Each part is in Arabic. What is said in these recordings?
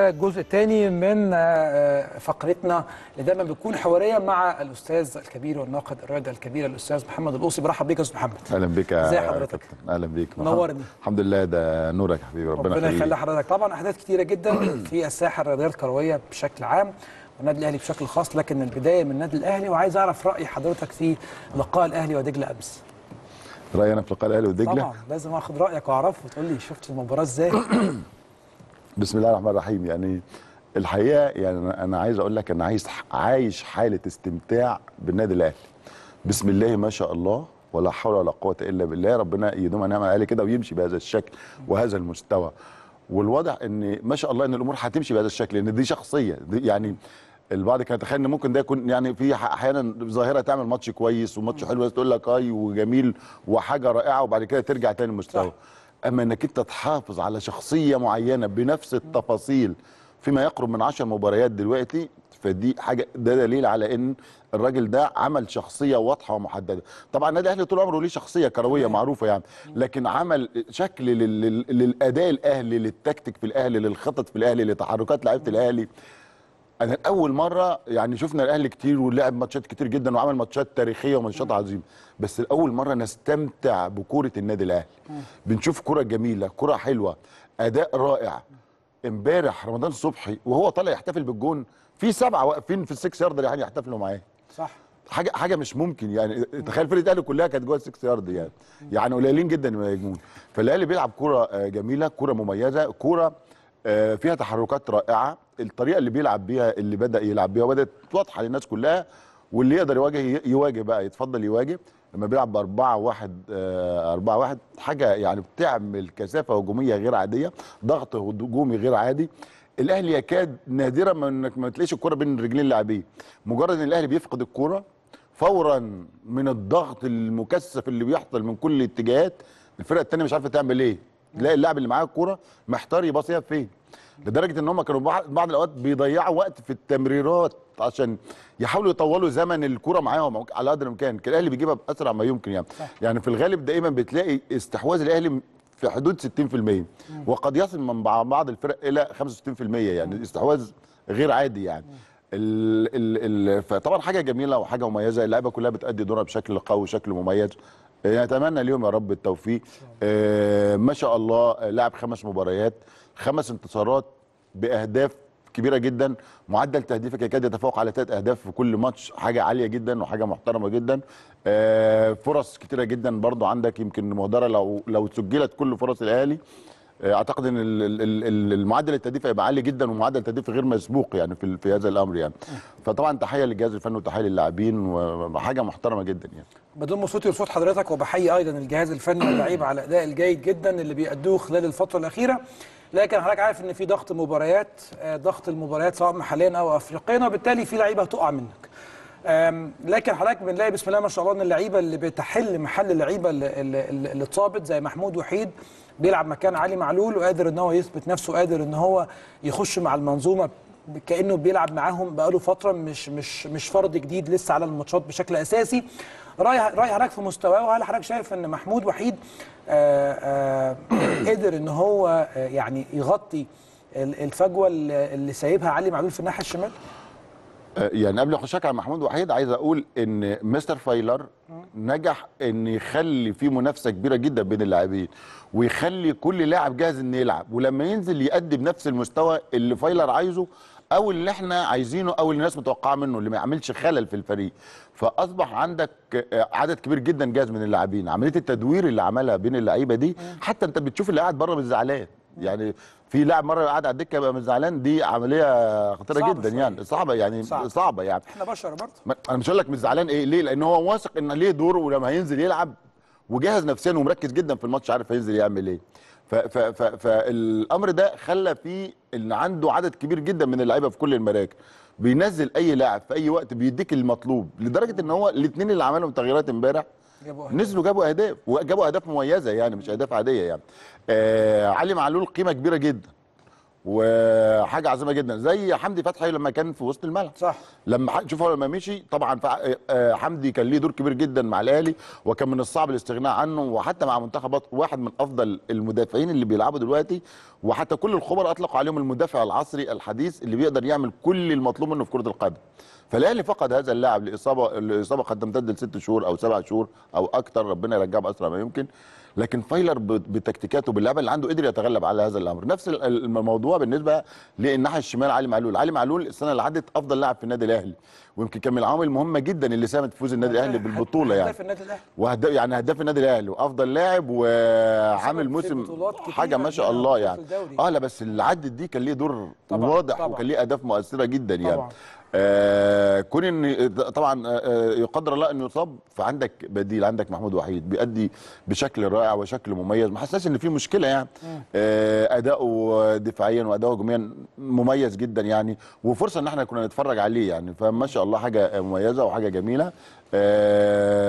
جزء تاني من آه، آه، فقرتنا اللي دايما بتكون حواريه مع الاستاذ الكبير والناقد الرياضي الكبير الاستاذ محمد القوصي برحب بيك يا استاذ محمد اهلا بيك ازي حضرتك اهلا بيك نورني الحمد لله ده نورك يا حبيبي ربنا يخليك ربنا يخلي حضرتك طبعا احداث كتيره جدا في الساحه الرياضيه الكرويه بشكل عام والنادي الاهلي بشكل خاص لكن البدايه من النادي الاهلي وعايز اعرف راي حضرتك في لقاء الاهلي ودجله امس رأينا انا في لقاء الاهلي ودجله طبعا لازم اخد رايك واعرفه وتقول لي شفت المباراه ازاي بسم الله الرحمن الرحيم يعني الحقيقه يعني انا عايز اقول لك انا عايز عايش حاله استمتاع بالنادي الاهلي بسم الله ما شاء الله ولا حول ولا قوه الا بالله ربنا يدوم نعم الاهلي كده ويمشي بهذا الشكل وهذا المستوى والواضح ان ما شاء الله ان الامور هتمشي بهذا الشكل لان دي شخصيه دي يعني البعض كان يتخيل ان ممكن ده يكون يعني في احيانا ظاهره تعمل ماتش كويس وماتش حلو تقول لك اي وجميل وحاجه رائعه وبعد كده ترجع تاني للمستوى اما انك انت تحافظ على شخصيه معينه بنفس التفاصيل فيما يقرب من 10 مباريات دلوقتي فدي حاجه ده دليل على ان الراجل ده عمل شخصيه واضحه ومحدده طبعا النادي الاهلي طول عمره ليه شخصيه كرويه معروفه يعني لكن عمل شكل للاداء الاهلي للتكتيك في الاهلي للخطط في الاهلي لتحركات لعيبه الاهلي انا اول مره يعني شفنا الاهلي كتير ولعب ماتشات كتير جدا وعمل ماتشات تاريخيه وماتشات عظيمه بس لاول مره نستمتع بكوره النادي الاهلي بنشوف كره جميله كره حلوه اداء رائع امبارح رمضان صبحي وهو طالع يحتفل بالجون في سبعه واقفين في السكس يارد يعني يحتفلوا معاه صح حاجه حاجه مش ممكن يعني تخيل فرقه الاهلي كلها كانت جوه السكس يارد يعني يعني قليلين جدا ما يجمون فالاهلي بيلعب كوره جميله كوره مميزه كوره آه، فيها تحركات رائعه الطريقه اللي بيلعب بيها اللي بدا يلعب بيها وبدات واضحه للناس كلها واللي يقدر يواجه يواجه بقى يتفضل يواجه لما بيلعب ب 4 1 4 1 حاجه يعني بتعمل كثافه هجوميه غير عاديه ضغط هجومي غير عادي الاهلي يكاد نادرا ما انك ما تلاقيش الكره بين رجلين اللاعبين مجرد ان الاهلي بيفقد الكره فورا من الضغط المكثف اللي بيحصل من كل الاتجاهات الفرقه الثانيه مش عارفه تعمل ايه تلاقي اللاعب اللي معاه الكوره محتار يباصيها فين لدرجه ان هم كانوا بعض الاوقات بيضيعوا وقت في التمريرات عشان يحاولوا يطولوا زمن الكوره معاهم على قدر الامكان كان الاهلي بيجيبها باسرع ما يمكن يعني صح. يعني في الغالب دائما بتلاقي استحواذ الاهلي في حدود 60% وقد يصل من بعض الفرق الى 65% يعني استحواذ غير عادي يعني ال ال فطبعا حاجه جميله وحاجه مميزه اللعيبه كلها بتأدي دورها بشكل قوي وشكل مميز نتمنى اليوم يا رب التوفيق آه، ما شاء الله آه، لعب خمس مباريات خمس انتصارات باهداف كبيره جدا معدل تهديفك يكاد يتفوق على ثلاث اهداف في كل ماتش حاجه عاليه جدا وحاجه محترمه جدا آه، فرص كتيره جدا برضو عندك يمكن مهدره لو لو سجلت كل فرص الاهلي آه، اعتقد ان المعدل التهديف هيبقى عالي جدا ومعدل التهديف غير مسبوق يعني في في هذا الامر يعني فطبعا تحيه للجهاز الفني وتحيه للاعبين وحاجه محترمه جدا يعني بدون ما صوتي يرفض حضرتك وبحيي ايضا الجهاز الفني واللعيبه على الاداء الجيد جدا اللي بيأدوه خلال الفتره الاخيره لكن حضرتك عارف ان في ضغط مباريات آه، ضغط المباريات سواء محليا او افريقيا وبالتالي في لعيبه هتقع منك لكن حضرتك بنلاقي بسم الله ما شاء الله ان اللعيبه اللي بتحل محل اللعيبه اللي اتصابت زي محمود وحيد بيلعب مكان علي معلول وقادر ان هو يثبت نفسه قادر ان هو يخش مع المنظومه كانه بيلعب معاهم بقاله فتره مش مش مش فرد جديد لسه على الماتشات بشكل اساسي رايح رايح حضرتك في مستواه وهل حضرتك شايف ان محمود وحيد آه، آه، قدر ان هو آه، يعني يغطي الفجوه اللي سايبها علي معلول في الناحيه الشمال؟ آه، يعني قبل اخشك على محمود وحيد عايز اقول ان مستر فايلر نجح ان يخلي في منافسه كبيره جدا بين اللاعبين ويخلي كل لاعب جاهز انه يلعب ولما ينزل يقدم نفس المستوى اللي فايلر عايزه او اللي احنا عايزينه او اللي الناس متوقعه منه اللي ما يعملش خلل في الفريق فاصبح عندك عدد كبير جدا جاهز من اللاعبين عمليه التدوير اللي عملها بين اللعيبه دي حتى انت بتشوف اللي قاعد بره مش زعلان يعني في لاعب مره قعد على الدكه يبقى زعلان دي عمليه خطيره صعب جدا صحيح. يعني صعبه يعني صعب. صعبه يعني احنا بشر برضه انا مش هقول لك مش زعلان ايه ليه لان هو واثق ان ليه دور ولما هينزل يلعب وجاهز نفسيا ومركز جدا في الماتش عارف هينزل يعمل ايه فالامر ده خلى فيه ان عنده عدد كبير جدا من اللعيبه في كل المراكز بينزل اي لاعب في اي وقت بيديك المطلوب لدرجه ان هو الاثنين اللي عملهم تغييرات امبارح جابوا نزلوا جابوا اهداف وجابوا اهداف مميزه يعني مش اهداف عاديه يعني آه علي معلول قيمه كبيره جدا وحاجه عظيمه جدا زي حمدي فتحي لما كان في وسط الملعب صح لما شوف هو لما مشي طبعا آه، آه، حمدي كان ليه دور كبير جدا مع الاهلي وكان من الصعب الاستغناء عنه وحتى مع منتخبات واحد من افضل المدافعين اللي بيلعبوا دلوقتي وحتى كل الخبر اطلقوا عليهم المدافع العصري الحديث اللي بيقدر يعمل كل المطلوب منه في كره القدم فالاهلي فقد هذا اللاعب لاصابه الاصابه قد تمتد لست شهور او سبع شهور او اكثر ربنا يرجعه باسرع ما يمكن لكن فايلر بتكتيكاته باللعبه اللي عنده قدر يتغلب على هذا الامر نفس الموضوع بالنسبه للناحيه الشمال علي معلول علي معلول السنه اللي عدت افضل لاعب في النادي الاهلي ويمكن كان من العوامل المهمه جدا اللي ساهمت في فوز النادي الاهلي بالبطوله يعني هداف النادي الاهلي يعني هداف النادي الاهلي وافضل لاعب وعامل موسم حاجه ما شاء الله يعني اه لا بس اللي عدت دي كان ليه دور طبعًا واضح طبعًا وكان ليه اهداف مؤثره جدا يعني. طبعًا يعني آه، كون ان طبعا آه، آه، يقدر الله انه يصاب فعندك بديل عندك محمود وحيد بيأدي بشكل رائع وشكل مميز ما حسناش ان في مشكله يعني اداؤه دفاعيا واداؤه هجوميا مميز جدا يعني وفرصه ان احنا كنا نتفرج عليه يعني فما شاء الله حاجه مميزه وحاجه جميله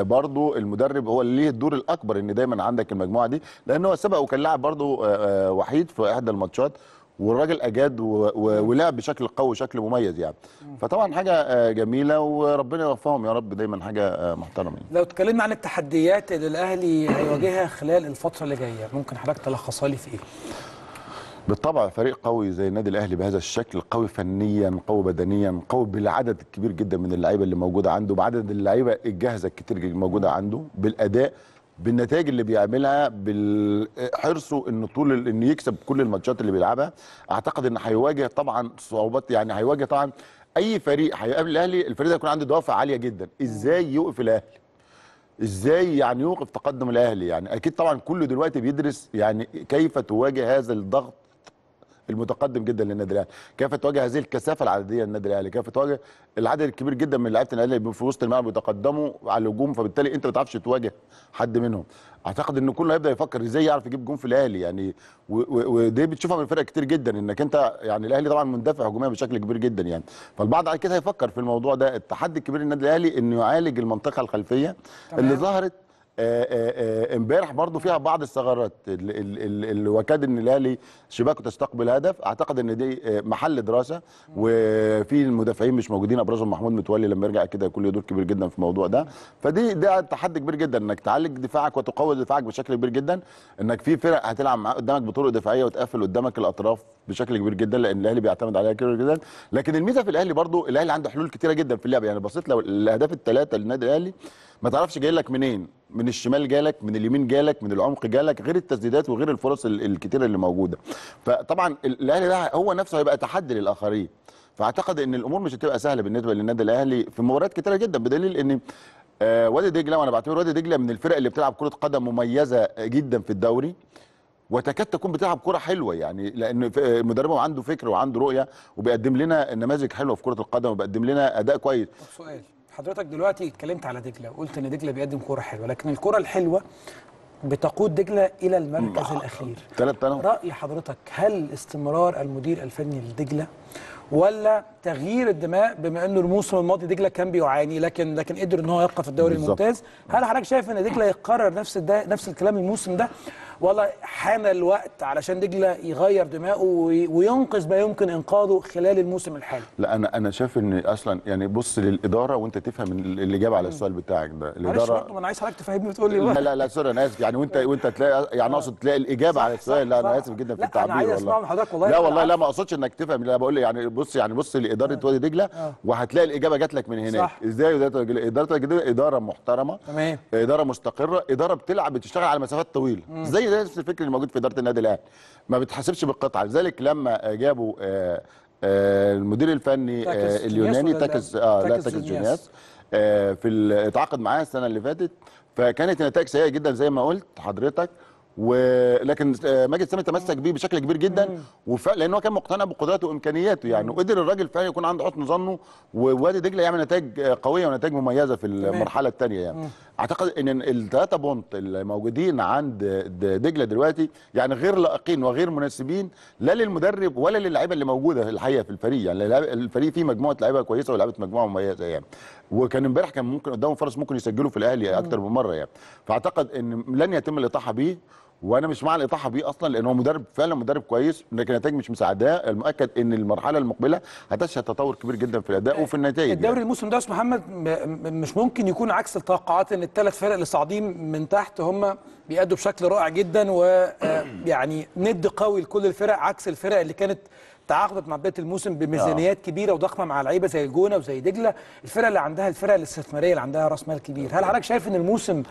برضو المدرب هو اللي ليه الدور الاكبر ان دايما عندك المجموعه دي لان هو سبق وكان لاعب برضو وحيد في احدى الماتشات والراجل اجاد ولعب بشكل قوي وشكل مميز يعني فطبعا حاجه آه، جميله وربنا يوفقهم يا رب دايما حاجه آه، محترمه يعني. لو اتكلمنا عن التحديات اللي الاهلي هيواجهها خلال الفتره اللي جايه ممكن حضرتك تلخصها لي في ايه بالطبع فريق قوي زي النادي الاهلي بهذا الشكل قوي فنيا قوي بدنيا قوي بالعدد الكبير جدا من اللعيبه اللي موجوده عنده بعدد اللعيبه الجاهزه الكتير موجوده عنده بالاداء بالنتائج اللي بيعملها بحرصه انه طول انه يكسب كل الماتشات اللي بيلعبها اعتقد ان هيواجه طبعا صعوبات يعني هيواجه طبعا اي فريق هيقابل الاهلي الفريق ده هيكون عنده دوافع عاليه جدا ازاي يوقف الاهلي ازاي يعني يوقف تقدم الاهلي يعني اكيد طبعا كله دلوقتي بيدرس يعني كيف تواجه هذا الضغط المتقدم جدا للنادي الاهلي كيف تواجه هذه الكثافه العدديه للنادي الاهلي كيف تواجه العدد الكبير جدا من لعيبه النادي الاهلي في وسط الملعب بيتقدموا على الهجوم فبالتالي انت ما بتعرفش تواجه حد منهم اعتقد ان كله هيبدا يفكر ازاي يعرف يجيب جون في الاهلي يعني ودي بتشوفها من فرق كتير جدا انك انت يعني الاهلي طبعا مندفع هجوميا بشكل كبير جدا يعني فالبعض على كده هيفكر في الموضوع ده التحدي الكبير للنادي الاهلي انه يعالج المنطقه الخلفيه تمام. اللي ظهرت آه، آه، آه، امبارح برضو فيها بعض الثغرات اللي وكاد ان الاهلي شباكه تستقبل هدف اعتقد ان دي محل دراسه وفي المدافعين مش موجودين ابرزهم محمود متولي لما يرجع كده يكون له دور كبير جدا في الموضوع ده فدي ده تحدي كبير جدا انك تعالج دفاعك وتقوي دفاعك بشكل كبير جدا انك في فرق هتلعب قدامك بطرق دفاعيه وتقفل قدامك الاطراف بشكل كبير جدا لان الاهلي بيعتمد عليها كتير جدا لكن الميزه في الاهلي برضو الاهلي عنده حلول كتيره جدا في اللعب يعني بصيت لو الاهداف الثلاثه للنادي الاهلي ما تعرفش جاي لك منين من الشمال جالك من اليمين جالك من العمق جالك غير التسديدات وغير الفرص الكتيره اللي موجوده فطبعا الاهلي ده هو نفسه هيبقى تحدي للاخرين فاعتقد ان الامور مش هتبقى سهله بالنسبه للنادي الاهلي في مباريات كتيره جدا بدليل ان آه، وادي دجله وانا بعتبر وادي دجله من الفرق اللي بتلعب كره قدم مميزه جدا في الدوري وتكاد تكون بتلعب كره حلوه يعني لان مدربهم عنده فكر وعنده رؤيه وبيقدم لنا نماذج حلوه في كره القدم وبيقدم لنا اداء كويس سؤال حضرتك دلوقتي اتكلمت على دجله وقلت ان دجله بيقدم كوره حلوه لكن الكوره الحلوه بتقود دجله الى المركز الاخير راي حضرتك هل استمرار المدير الفني لدجله ولا تغيير الدماء بما انه الموسم الماضي دجله كان بيعاني لكن لكن قدر ان هو يبقى في الدوري الممتاز هل حضرتك شايف ان دجله يقرر نفس ده نفس الكلام الموسم ده ولا حان الوقت علشان دجله يغير دماغه وينقذ ما يمكن انقاذه خلال الموسم الحالي لا انا انا شايف ان اصلا يعني بص للاداره وانت تفهم الاجابه على السؤال بتاعك ده الاداره ما انا عايز حضرتك تفهمني وتقول لي لا لا لا سوري انا اسف يعني وانت وانت تلاقي يعني اقصد تلاقي الاجابه على السؤال لا انا اسف جدا في التعبير والله لا انا عايز اسمع من حضرتك والله لا والله لا ما اقصدش انك تفهم لا بقول يعني بص يعني بص لاداره آه. وادي دجله آه. وهتلاقي الاجابه جات لك من هناك صح. ازاي اداره اداره محترمه تمام اداره مستقره اداره بتلعب بتشتغل على مسافات طويله زي ده نفس الفكر اللي موجود في اداره النادي الاهلي ما بتحاسبش بالقطعه لذلك لما آه، جابوا آه، آه، المدير الفني اليوناني تاكس اه لا تاكس جونياس في اتعاقد معاه السنه اللي فاتت فكانت النتائج سيئه جدا زي ما قلت حضرتك ولكن ماجد سامي تمسك بيه بشكل كبير جدا وف... لان هو كان مقتنع بقدراته وامكانياته يعني وقدر الراجل فعلا يكون عنده حسن ظنه ووادي دجله يعمل نتائج قويه ونتائج مميزه في المرحله الثانيه يعني اعتقد ان الثلاثه بونت اللي موجودين عند دجله دلوقتي يعني غير لائقين وغير مناسبين لا للمدرب ولا للعيبه اللي موجوده الحقيقه في الفريق يعني الفريق فيه مجموعه لعيبه كويسه ولعيبه مجموعه مميزه يعني وكان امبارح كان ممكن قدامهم فرص ممكن يسجلوا في الاهلي اكتر من مره يعني فاعتقد ان لن يتم الاطاحه بيه وانا مش مع الاطاحه بيه اصلا لان هو مدرب فعلا مدرب كويس لكن النتائج مش مساعداه المؤكد ان المرحله المقبله هتشهد تطور كبير جدا في الاداء وفي النتائج يعني. الدوري يعني. الموسم ده استاذ محمد مش ممكن يكون عكس التوقعات ان الثلاث فرق اللي صاعدين من تحت هم بيأدوا بشكل رائع جدا ويعني آه، ند قوي لكل الفرق عكس الفرق اللي كانت تعاقدت مع بدايه الموسم بميزانيات آه. كبيره وضخمه مع لعيبه زي الجونه وزي دجله الفرق اللي عندها الفرق الاستثماريه اللي عندها راس مال كبير هل حضرتك شايف ان الموسم الـ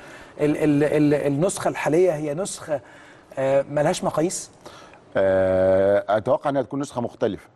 الـ الـ النسخه الحاليه هي نسخه آه، ملهاش مقاييس؟ آه، اتوقع انها تكون نسخه مختلفه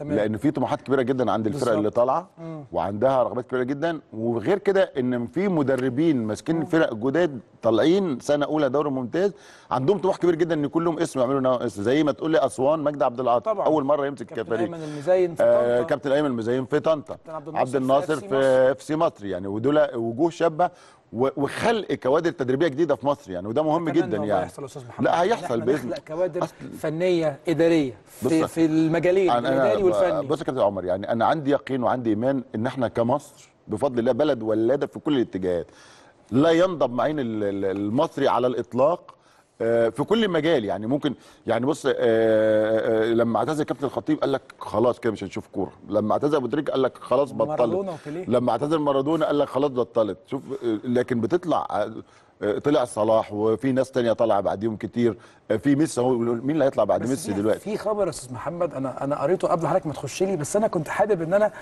تمام. لان في طموحات كبيره جدا عند الفرق بالزبط. اللي طالعه وعندها رغبات كبيره جدا وغير كده ان في مدربين ماسكين فرق جداد طالعين سنه اولى دوري ممتاز عندهم طموح كبير جدا ان كلهم اسم يعملوا اسم زي ما تقول لي اسوان مجدي عبد العاطي اول مره يمسك آه، كابتن ايمن المزين في طنطا آه كابتن ايمن المزين في طنطا عبد الناصر في, اف سي مصر يعني ودول وجوه شابه وخلق كوادر تدريبيه جديده في مصر يعني وده مهم جدا يعني هيحصل استاذ محمد لا هيحصل باذن الله كوادر أصل... فنيه اداريه في, في المجالين الاداري والفني بص يا كابتن عمر يعني انا عندي يقين وعندي ايمان ان احنا كمصر بفضل الله بلد ولاده في كل الاتجاهات لا ينضب معين المصري على الاطلاق آه، في كل مجال يعني ممكن يعني بص آه، آه، لما اعتزل كابتن الخطيب قال لك خلاص كده مش هنشوف كوره لما اعتزل ابو تريكه قال لك خلاص بطلت لما اعتزل مارادونا قال لك خلاص بطلت شوف لكن بتطلع طلع صلاح وفي ناس تانية طالعه بعديهم كتير في ميسي هو مين اللي هيطلع بعد ميسي دلوقتي في خبر يا استاذ محمد انا انا قريته قبل حضرتك ما تخش لي بس انا كنت حابب ان انا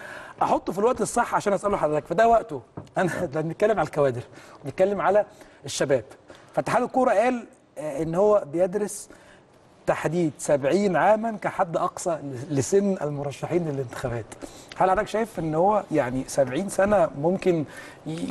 احطه في الوقت الصح عشان اساله حضرتك فده وقته انا بنتكلم على الكوادر بنتكلم على الشباب فاتحاد الكوره قال ان هو بيدرس تحديد 70 عاما كحد اقصى لسن المرشحين للانتخابات هل حضرتك شايف ان هو يعني 70 سنه ممكن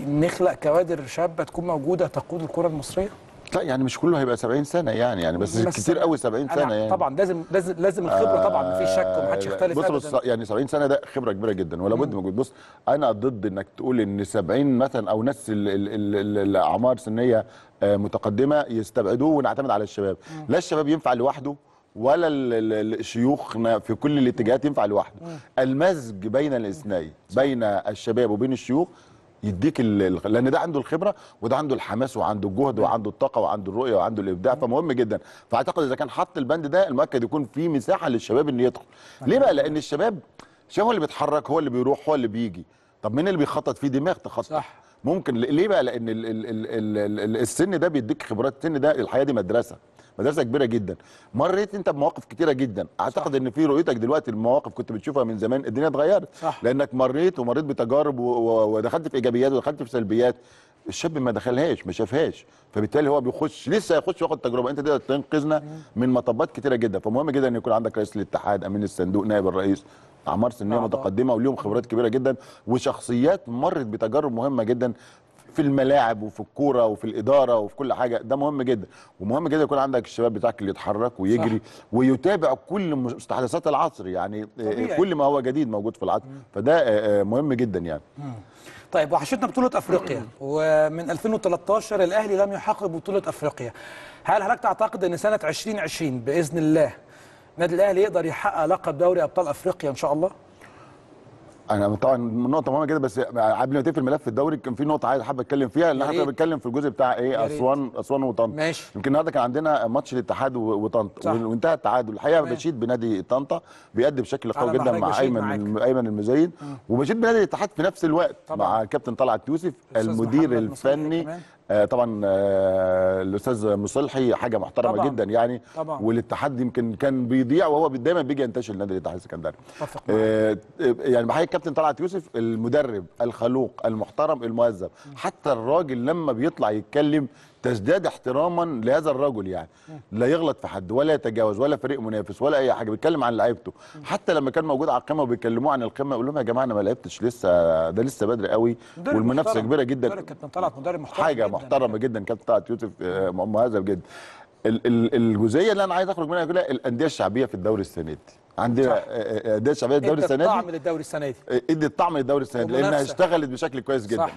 نخلق كوادر شابه تكون موجوده تقود الكره المصريه لا يعني مش كله هيبقى 70 سنه يعني يعني بس, بس كتير قوي 70 سنه يعني طبعا لازم لازم لازم الخبره آه طبعا مفيش شك ومحدش آه، يختلف بص بص يعني 70 سنه ده خبره كبيره جدا ولا بد موجود بص انا ضد انك تقول ان 70 مثلا او ناس الاعمار سنيه آه، متقدمه يستبعدوه ونعتمد على الشباب لا الشباب ينفع لوحده ولا الشيوخ في كل الاتجاهات ينفع لوحده المزج بين الاثنين بين الشباب وبين الشيوخ يديك لان ده عنده الخبره وده عنده الحماس وعنده الجهد وعنده الطاقه وعنده الرؤيه وعنده الابداع فمهم جدا فاعتقد اذا كان حط البند ده المؤكد يكون في مساحه للشباب انه يدخل ليه بقى لان الشباب الشباب هو اللي بيتحرك هو اللي بيروح هو اللي بيجي طب مين اللي بيخطط فيه دماغ تخطط صح ممكن ليه بقى لان الـ الـ الـ الـ الـ السن ده بيديك خبرات السن ده الحياه دي مدرسه مدرسه كبيره جدا مريت انت بمواقف كتيره جدا اعتقد صح. ان في رؤيتك دلوقتي المواقف كنت بتشوفها من زمان الدنيا اتغيرت صح. لانك مريت ومريت بتجارب ودخلت في ايجابيات ودخلت في سلبيات الشاب ما دخلهاش ما شافهاش فبالتالي هو بيخش لسه هيخش ياخد تجربه انت تقدر تنقذنا من مطبات كتيره جدا فمهم جدا ان يكون عندك رئيس الاتحاد امين الصندوق نائب الرئيس اعمار سنيه نعم. متقدمه وليهم خبرات كبيره جدا وشخصيات مرت بتجارب مهمه جدا في الملاعب وفي الكوره وفي الاداره وفي كل حاجه ده مهم جدا ومهم جدا يكون عندك الشباب بتاعك اللي يتحرك ويجري صح. ويتابع كل مستحدثات العصر يعني طبيعي. كل ما هو جديد موجود في العصر فده آه، آه، مهم جدا يعني طيب وحشتنا بطوله افريقيا ومن 2013 الاهلي لم يحقق بطوله افريقيا هل حضرتك تعتقد ان سنه 2020 باذن الله النادي الاهلي يقدر يحقق لقب دوري ابطال افريقيا ان شاء الله انا طبعا نقطه مهمه كده بس قبل ما تقفل الملف الدوري كان في نقطه عايز حابب اتكلم فيها لان احنا بنتكلم في الجزء بتاع ايه اسوان اسوان وطنطا ماشي يمكن النهارده كان عندنا ماتش الاتحاد وطنطا وانتهى التعادل الحقيقه بشيد بنادي طنطا بيأدي بشكل قوي جدا مع ايمن ايمن المزين وبشيد بنادي الاتحاد في نفس الوقت طبعا. مع كابتن طلعت يوسف المدير الفني آه، طبعا آه، الاستاذ مصلحي حاجه محترمه طبعًا جدا يعني طبعًا والاتحاد يمكن كان بيضيع وهو دايما بيجي ينتشل نادي الاتحاد السكندري آه، يعني بحيي الكابتن طلعت يوسف المدرب الخلوق المحترم المهذب حتى الراجل لما بيطلع يتكلم تزداد احتراما لهذا الرجل يعني لا يغلط في حد ولا يتجاوز ولا فريق منافس ولا اي حاجه بيتكلم عن لعيبته حتى لما كان موجود على القمه وبيكلموه عن القمه يقول لهم يا جماعه انا ما لعبتش لسه ده لسه بدري قوي والمنافسه كبيره جدا كابتن طلعت مدرب محترم حاجه جداً محترمه جدا كابتن طلعت يوسف آه، مهذب جدا الجزئيه اللي انا عايز اخرج منها كلها الانديه الشعبيه في الدوري السنه دي عندنا آه، آه، انديه شعبيه الدوري السنه دي ادت طعم للدوري السنه دي ادت طعم للدوري السنه دي لانها اشتغلت بشكل كويس جدا صح.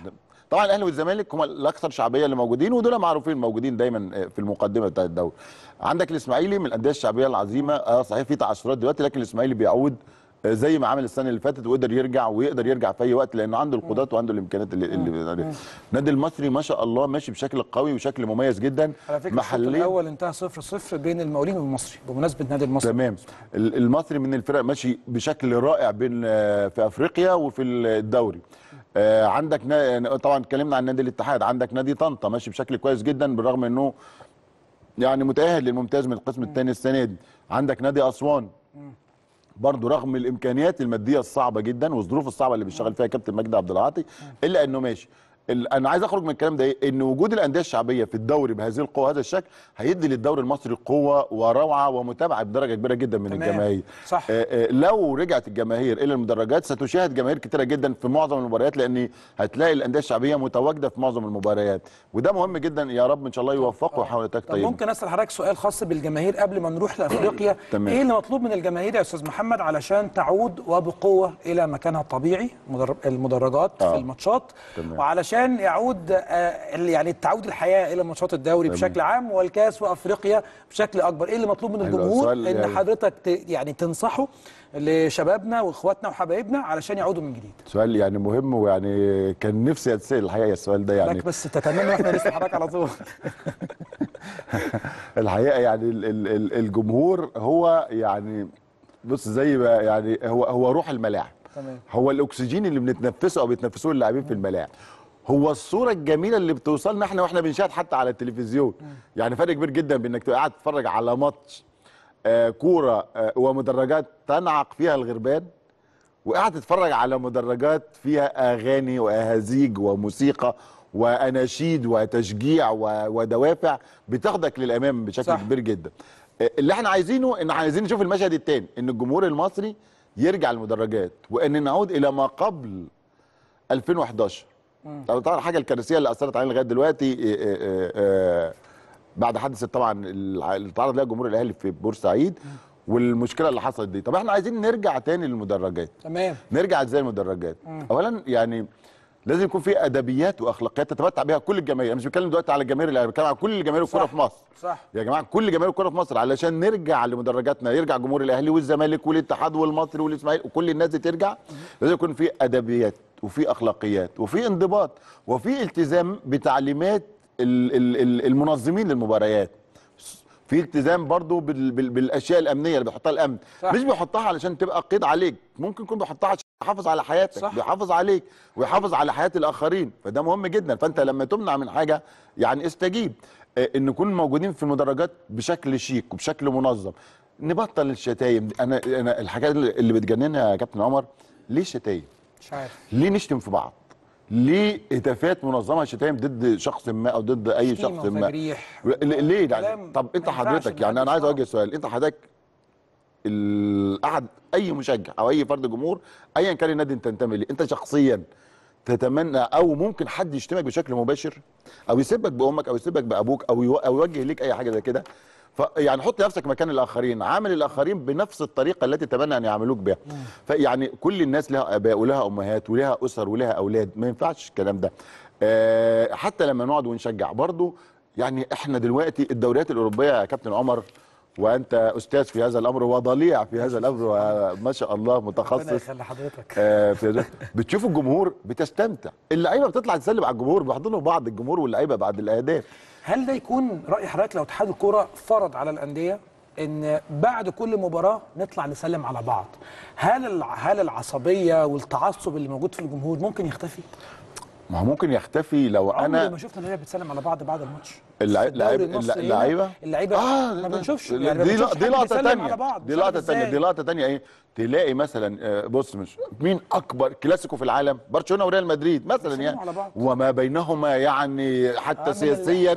طبعا الاهلي والزمالك هم الاكثر شعبيه اللي موجودين ودول معروفين موجودين دايما في المقدمه بتاعت الدوري عندك الاسماعيلي من الانديه الشعبيه العظيمه اه صحيح في تعثرات دلوقتي لكن الاسماعيلي بيعود زي ما عمل السنه اللي فاتت وقدر يرجع ويقدر يرجع في اي وقت لانه عنده القدرات وعنده الامكانيات اللي, اللي النادي المصري ما شاء الله ماشي بشكل قوي وشكل مميز جدا على فكره محليا الاول انتهى 0 0 بين المقاولين والمصري بمناسبه النادي المصري تمام المصري من الفرق ماشي بشكل رائع بين آه، في افريقيا وفي الدوري آه، عندك طبعا اتكلمنا عن نادي الاتحاد عندك نادي طنطا ماشي بشكل كويس جدا بالرغم انه يعني متاهل للممتاز من القسم الثاني السنه دي عندك نادي اسوان برضه رغم الامكانيات الماديه الصعبه جدا والظروف الصعبه اللي بيشتغل فيها كابتن مجدي عبد العاطي الا انه ماشي انا عايز اخرج من الكلام ده إيه؟ ان وجود الانديه الشعبيه في الدوري بهذه القوه هذا الشكل هيدي للدوري المصري قوه وروعه ومتابعه بدرجه كبيره جدا من تمام. الجماهير صح. آه، آه، لو رجعت الجماهير الى المدرجات ستشاهد جماهير كثيره جدا في معظم المباريات لان هتلاقي الانديه الشعبيه متواجده في معظم المباريات وده مهم جدا يا رب ان شاء الله يوفقه آه. ويحاول طيب ممكن اسال حضرتك سؤال خاص بالجماهير قبل ما نروح لافريقيا تمام. ايه اللي مطلوب من الجماهير يا استاذ محمد علشان تعود وبقوه الى مكانها الطبيعي المدرجات آه. في الماتشات وعلشان عشان يعود آه، يعني تعود الحياه الى ماتشات الدوري بشكل عام والكاس وافريقيا بشكل اكبر ايه اللي مطلوب من الجمهور ان آه، حضرتك يعني تنصحه لشبابنا واخواتنا وحبايبنا علشان يعودوا من جديد سؤال يعني مهم ويعني كان نفسي اتسال الحقيقه السؤال ده يعني بس تتمنى احنا نسمع حضرتك على طول الحقيقه يعني ال ال ال الجمهور هو يعني بص زي ما يعني هو هو روح الملاعب تمام. هو الاكسجين اللي بنتنفسه او بيتنفسوه اللاعبين في الملاعب هو الصوره الجميله اللي بتوصلنا احنا واحنا بنشاهد حتى على التلفزيون يعني فرق كبير جدا بانك تبقى قاعد تتفرج على ماتش آه، كوره آه، ومدرجات تنعق فيها الغربان وقاعد تتفرج على مدرجات فيها اغاني واهازيج وموسيقى واناشيد وتشجيع ودوافع بتاخدك للامام بشكل صح. كبير جدا آه، اللي احنا عايزينه ان عايزين نشوف المشهد الثاني ان الجمهور المصري يرجع المدرجات وان نعود الى ما قبل 2011 طبعا الحاجه الكارثيه اللي اثرت علينا لغايه دلوقتي إيه، إيه، إيه، بعد حدث طبعا اللي تعرض لها الجمهور الاهلي في بورسعيد والمشكله اللي حصلت دي طب احنا عايزين نرجع تاني للمدرجات تمام نرجع ازاي المدرجات اولا يعني لازم يكون في ادبيات واخلاقيات تتمتع بها كل الجماهير انا مش بتكلم دلوقتي على الجماهير الاهلي بتكلم على كل جماهير الكره في مصر صح يا جماعه كل جماهير الكره في مصر علشان نرجع لمدرجاتنا يرجع جمهور الاهلي والزمالك والاتحاد والمصري والاسماعيلي وكل الناس دي ترجع لازم يكون في ادبيات وفي اخلاقيات وفي انضباط وفي التزام بتعليمات المنظمين للمباريات في التزام برضو بالاشياء الامنيه اللي بيحطها الامن صح. مش بيحطها علشان تبقى قيد عليك ممكن يكون بيحطها يحافظ على حياتك صح. بيحافظ عليك ويحافظ على حياه الاخرين فده مهم جدا فانت لما تمنع من حاجه يعني استجيب آه، ان نكون موجودين في المدرجات بشكل شيك وبشكل منظم نبطل الشتايم انا انا الحاجات اللي بتجننها يا كابتن عمر ليه شتايم مش عارف ليه نشتم في بعض ليه هتافات منظمه شتايم ضد شخص ما او ضد اي شخص ما ليه يعني طب انت حضرتك يعني انا عايز اوجه سؤال انت حضرتك احد اي مشجع او اي فرد جمهور ايا كان النادي انت تنتمي ليه انت شخصيا تتمنى او ممكن حد يشتمك بشكل مباشر او يسبك بامك او يسبك بابوك او او يوجه ليك اي حاجه زي كده فيعني حط نفسك مكان الاخرين عامل الاخرين بنفس الطريقه التي تتمنى ان يعاملوك بها فيعني كل الناس لها اباء ولها امهات ولها اسر ولها اولاد ما ينفعش الكلام ده آه، حتى لما نقعد ونشجع برضه يعني احنا دلوقتي الدوريات الاوروبيه يا كابتن عمر وانت استاذ في هذا الامر وضليع في هذا الامر وما شاء الله متخصص يخلي حضرتك آه، بتشوف الجمهور بتستمتع اللعيبه بتطلع تسلم على الجمهور بيحضنوا بعض الجمهور واللعيبه بعد الاهداف هل ده يكون راي حضرتك لو اتحاد الكوره فرض على الانديه ان بعد كل مباراه نطلع نسلم على بعض هل هل العصبيه والتعصب اللي موجود في الجمهور ممكن يختفي ما هو ممكن يختفي لو انا عمري ما شفت اللعيبه بتسلم على بعض بعد الماتش اللعيبه اللعيبه اللعيبه اه ما بنشوفش يعني دي دي لقطه ثانيه دي لقطه ثانيه دي لقطه ثانيه ايه تلاقي مثلا آه، بص مش مين اكبر كلاسيكو في العالم برشلونه وريال مدريد مثلا يعني وما بينهما يعني حتى آه سياسيا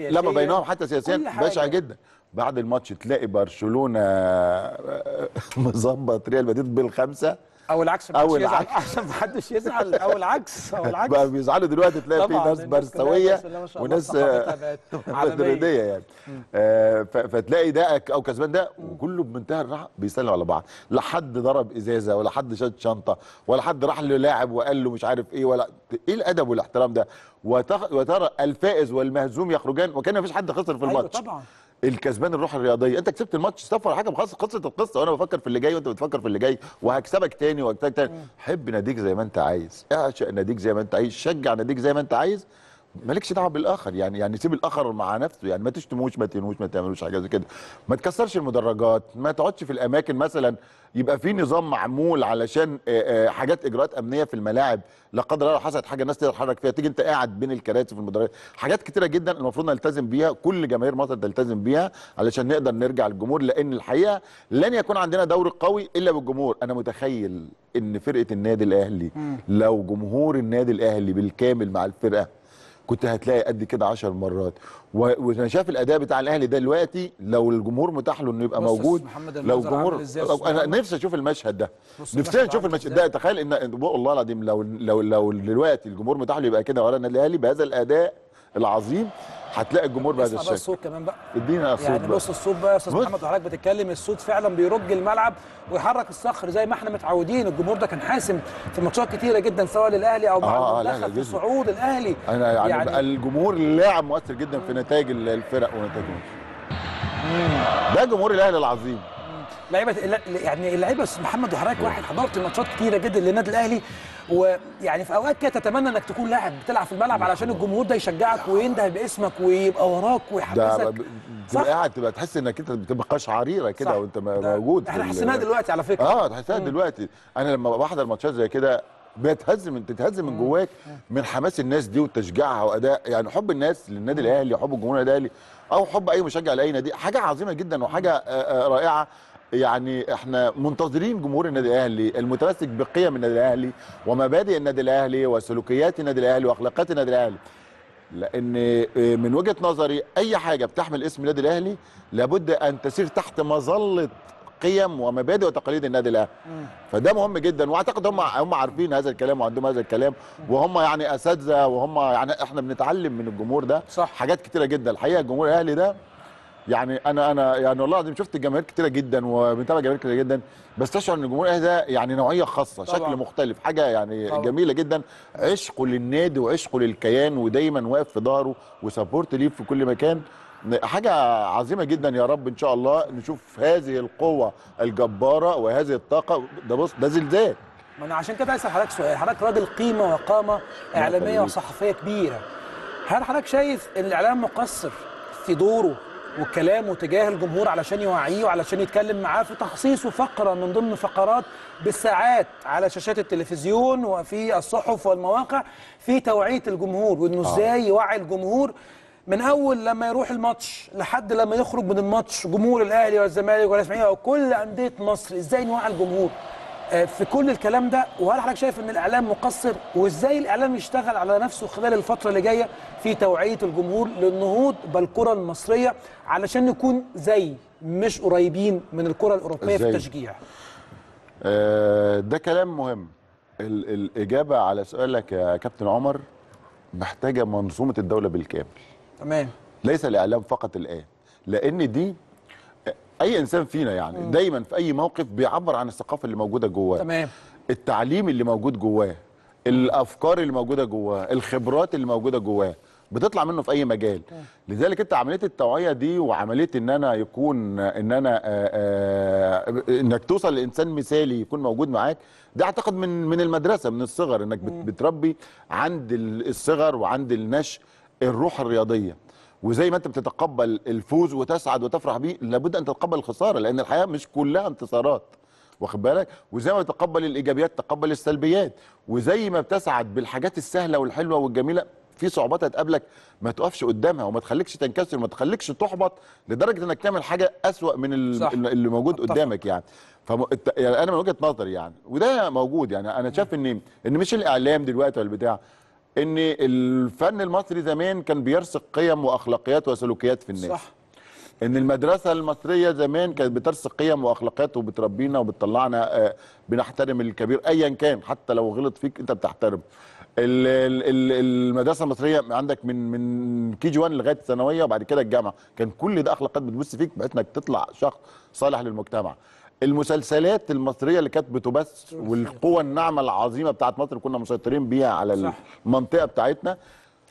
ما بينهم حتى سياسيا بشع جدا بعد الماتش تلاقي برشلونه آه، آه، مظبط ريال مدريد بالخمسه او العكس او العكس عشان ما حدش يزعل او العكس او العكس بقى بيزعلوا دلوقتي تلاقي في ناس برسويه وناس مدريديه يعني آه فتلاقي ده او كسبان ده وكله بمنتهى الراحه بيسلم على بعض لا حد ضرب ازازه ولا حد شد شنطه ولا حد راح للاعب وقال له مش عارف ايه ولا ايه الادب والاحترام ده وترى الفائز والمهزوم يخرجان وكان مفيش حد خسر في أيوة الماتش أيوة طبعا الكسبان الروح الرياضيه انت كسبت الماتش صفر حكم خلاص قصه القصه وانا بفكر في اللي جاي وانت بتفكر في اللي جاي وهكسبك تاني وهكسبك تاني حب ناديك زي ما انت عايز اعشق ناديك زي ما انت عايز شجع ناديك زي ما انت عايز مالكش دعوه بالاخر يعني يعني سيب الاخر مع نفسه يعني ما تشتموش ما تهنوش ما تعملوش حاجه زي كده ما تكسرش المدرجات ما تقعدش في الاماكن مثلا يبقى في نظام معمول علشان حاجات اجراءات امنيه في الملاعب لا قدر الله لو حصلت حاجه الناس تتحرك فيها تيجي انت قاعد بين الكراسي في المدرجات حاجات كتيره جدا المفروض نلتزم بيها كل جماهير مصر تلتزم بيها علشان نقدر نرجع للجمهور لان الحقيقه لن يكون عندنا دوري قوي الا بالجمهور انا متخيل ان فرقه النادي الاهلي لو جمهور النادي الاهلي بالكامل مع الفرقه كنت هتلاقي قد كده 10 مرات وانا شايف الاداء بتاع الاهلي دلوقتي لو الجمهور متاح له انه يبقى موجود لو الجمهور انا نفسي اشوف المشهد ده نفسي اشوف المشهد ده تخيل ان والله العظيم لو لو لو دلوقتي الجمهور متاح له يبقى كده ورا النادي الاهلي بهذا الاداء العظيم هتلاقي الجمهور بهذا الشكل الصوت كمان بقى ادينا الصوت يعني بقى. بص الصوت بقى يا استاذ محمد وحضرتك بتتكلم الصوت فعلا بيرج الملعب ويحرك الصخر زي ما احنا متعودين الجمهور ده كان حاسم في ماتشات كتيره جدا سواء للاهلي او مع آه المنتخب آه، في صعود الاهلي أنا يعني, يعني الجمهور اللاعب مؤثر جدا في نتائج الفرق ونتائجهم ده جمهور الاهلي العظيم لعيبه يعني اللعيبه محمد وحضرتك واحد حضرت ماتشات كتيره جدا للنادي الاهلي ويعني في اوقات كده تتمنى انك تكون لاعب بتلعب في الملعب علشان الجمهور ده يشجعك وينده باسمك ويبقى وراك ويحفزك ده قاعد تبقى تحس انك انت بتبقى قشعريره كده وانت موجود احنا حسيناها دلوقتي على فكره اه تحسها دلوقتي انا لما بحضر ماتشات زي كده بتهز من تتهز من جواك من حماس الناس دي وتشجيعها واداء يعني حب الناس للنادي الاهلي حب الجمهور الاهلي او حب اي مشجع لاي نادي حاجه عظيمه جدا وحاجه آه، آه، رائعه يعني احنا منتظرين جمهور النادي الاهلي المتمسك بقيم النادي الاهلي ومبادئ النادي الاهلي وسلوكيات النادي الاهلي واخلاقيات النادي الاهلي لان من وجهه نظري اي حاجه بتحمل اسم النادي الاهلي لابد ان تسير تحت مظله قيم ومبادئ وتقاليد النادي الاهلي فده مهم جدا واعتقد هم هم عارفين هذا الكلام وعندهم هذا الكلام وهم يعني اساتذه وهم يعني احنا بنتعلم من الجمهور ده صح. حاجات كتيره جدا الحقيقه الجمهور الاهلي ده يعني انا انا يعني والله العظيم شفت جماهير كتيره جدا وبنتابع جماهير كتيره جدا بس تشعر ان الجمهور الاهلي ده يعني نوعيه خاصه طبعا. شكل مختلف حاجه يعني طبعا. جميله جدا عشقه للنادي وعشقه للكيان ودايما واقف في ظهره وسبورت ليه في كل مكان حاجة عظيمة جدا يا رب إن شاء الله نشوف هذه القوة الجبارة وهذه الطاقة ده بص ده زلزال ما أنا عشان كده أسأل حضرتك سؤال حضرتك راجل قيمة وقامة إعلامية وصحفية كبيرة هل حضرتك شايف إن الإعلام مقصر في دوره وكلامه تجاه الجمهور علشان يوعيه وعلشان يتكلم معاه في تخصيصه فقره من ضمن فقرات بالساعات على شاشات التلفزيون وفي الصحف والمواقع في توعيه الجمهور وانه آه. ازاي يوعي الجمهور من اول لما يروح الماتش لحد لما يخرج من الماتش جمهور الاهلي والزمالك والاسماعيلي وكل انديه مصر ازاي نوعي الجمهور آه، في كل الكلام ده وهل حضرتك شايف ان الاعلام مقصر وازاي الاعلام يشتغل على نفسه خلال الفتره اللي جايه في توعيه الجمهور للنهوض بالكره المصريه علشان نكون زي مش قريبين من الكره الاوروبيه في التشجيع آه ده كلام مهم ال الاجابه على سؤالك يا كابتن عمر محتاجه منظومه الدوله بالكامل تمام ليس الاعلام فقط الان لان دي اي انسان فينا يعني مم. دايما في اي موقف بيعبر عن الثقافه اللي موجوده جواه تمام التعليم اللي موجود جواه الافكار اللي موجوده جواه الخبرات اللي موجوده جواه بتطلع منه في اي مجال لذلك انت عمليه التوعيه دي وعمليه ان انا يكون ان انا آآ آه، آآ آه، انك توصل لانسان مثالي يكون موجود معاك ده اعتقد من من المدرسه من الصغر انك بتربي عند الصغر وعند النشء الروح الرياضيه وزي ما انت بتتقبل الفوز وتسعد وتفرح بيه لابد ان تتقبل الخساره لان الحياه مش كلها انتصارات واخد بالك وزي ما بتتقبل الايجابيات تقبل السلبيات وزي ما بتسعد بالحاجات السهله والحلوه والجميله في صعوبات هتقابلك ما تقفش قدامها وما تخليكش تنكسر وما تخليكش تحبط لدرجه انك تعمل حاجه اسوا من صح. اللي موجود أطفق. قدامك يعني. يعني انا من وجهه نظري يعني وده موجود يعني انا شايف ان ان مش الاعلام دلوقتي ولا البتاع ان الفن المصري زمان كان بيرسق قيم واخلاقيات وسلوكيات في الناس صح. ان المدرسه المصريه زمان كانت بترسق قيم واخلاقيات وبتربينا وبتطلعنا آه، بنحترم الكبير ايا كان حتى لو غلط فيك انت بتحترم المدرسه المصريه عندك من من كي جي 1 لغايه الثانويه وبعد كده الجامعه كان كل ده اخلاقيات بتبص فيك بحيث انك تطلع شخص صالح للمجتمع المسلسلات المصريه اللي كانت بتبث والقوه الناعمه العظيمه بتاعت مصر كنا مسيطرين بيها على المنطقه بتاعتنا